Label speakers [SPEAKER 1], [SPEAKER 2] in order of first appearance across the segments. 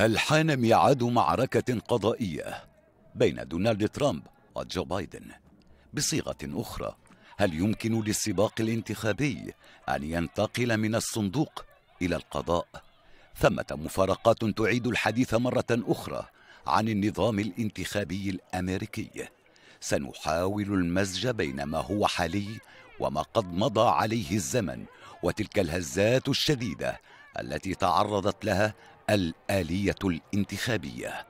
[SPEAKER 1] هل حان ميعاد معركة قضائية بين دونالد ترامب وجو بايدن؟ بصيغة أخرى، هل يمكن للسباق الانتخابي أن ينتقل من الصندوق إلى القضاء؟ ثمة مفارقات تعيد الحديث مرة أخرى عن النظام الانتخابي الأمريكي. سنحاول المزج بين ما هو حالي وما قد مضى عليه الزمن وتلك الهزات الشديدة التي تعرضت لها الآلية الانتخابية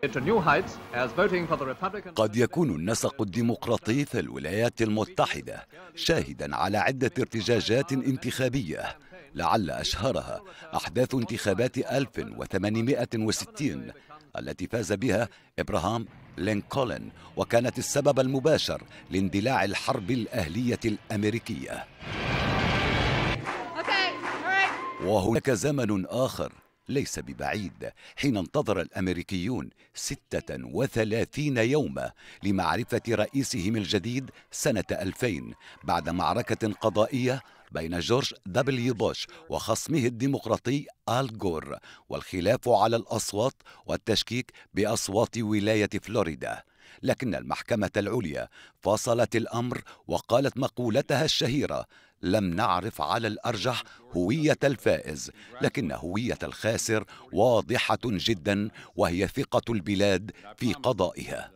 [SPEAKER 1] قد يكون النسق الديمقراطي في الولايات المتحدة شاهدا على عدة ارتجاجات انتخابية لعل أشهرها أحداث انتخابات 1860 التي فاز بها إبراهام لينكولن وكانت السبب المباشر لاندلاع الحرب الأهلية الأمريكية وهناك زمن آخر ليس ببعيد حين انتظر الأمريكيون 36 يوما لمعرفة رئيسهم الجديد سنة 2000 بعد معركة قضائية بين جورج دبليو بوش وخصمه الديمقراطي آل جور والخلاف على الأصوات والتشكيك بأصوات ولاية فلوريدا لكن المحكمة العليا فصلت الأمر وقالت مقولتها الشهيرة لم نعرف على الارجح هويه الفائز لكن هويه الخاسر واضحه جدا وهي ثقه البلاد في قضائها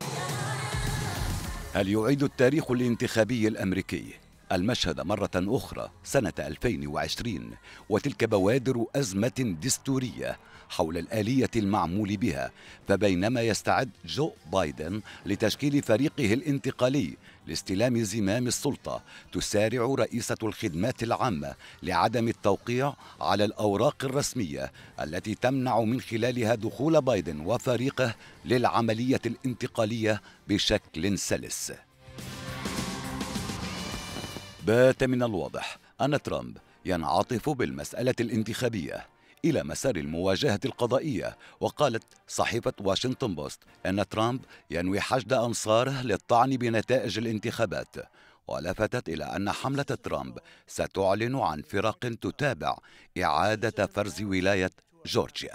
[SPEAKER 1] هل يعيد التاريخ الانتخابي الامريكي المشهد مرة أخرى سنة 2020 وتلك بوادر أزمة دستورية حول الآلية المعمول بها فبينما يستعد جو بايدن لتشكيل فريقه الانتقالي لاستلام زمام السلطة تسارع رئيسة الخدمات العامة لعدم التوقيع على الأوراق الرسمية التي تمنع من خلالها دخول بايدن وفريقه للعملية الانتقالية بشكل سلس بات من الواضح أن ترامب ينعطف بالمسألة الانتخابية إلى مسار المواجهة القضائية وقالت صحيفة واشنطن بوست أن ترامب ينوي حشد أنصاره للطعن بنتائج الانتخابات ولفتت إلى أن حملة ترامب ستعلن عن فرق تتابع إعادة فرز ولاية جورجيا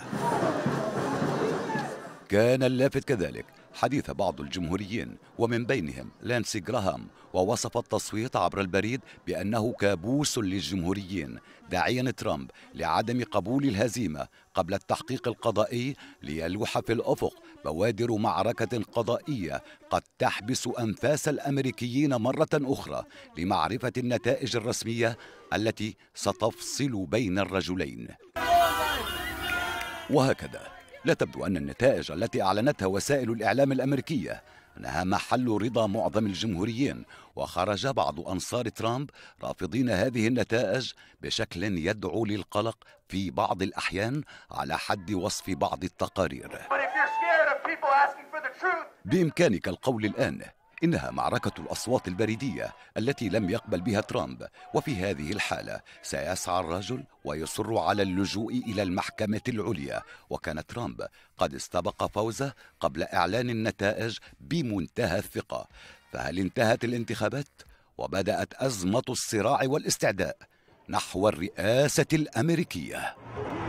[SPEAKER 1] كان اللافت كذلك حديث بعض الجمهوريين ومن بينهم لانسي جراهام ووصف التصويت عبر البريد بأنه كابوس للجمهوريين داعيا ترامب لعدم قبول الهزيمة قبل التحقيق القضائي ليلوح في الأفق بوادر معركة قضائية قد تحبس أنفاس الأمريكيين مرة أخرى لمعرفة النتائج الرسمية التي ستفصل بين الرجلين وهكذا لا تبدو أن النتائج التي أعلنتها وسائل الإعلام الأمريكية أنها محل رضا معظم الجمهوريين وخرج بعض أنصار ترامب رافضين هذه النتائج بشكل يدعو للقلق في بعض الأحيان على حد وصف بعض التقارير بإمكانك القول الآن إنها معركة الأصوات البريدية التي لم يقبل بها ترامب وفي هذه الحالة سيسعى الرجل ويصر على اللجوء إلى المحكمة العليا وكان ترامب قد استبق فوزه قبل إعلان النتائج بمنتهى الثقة فهل انتهت الانتخابات؟ وبدأت أزمة الصراع والاستعداء نحو الرئاسة الأمريكية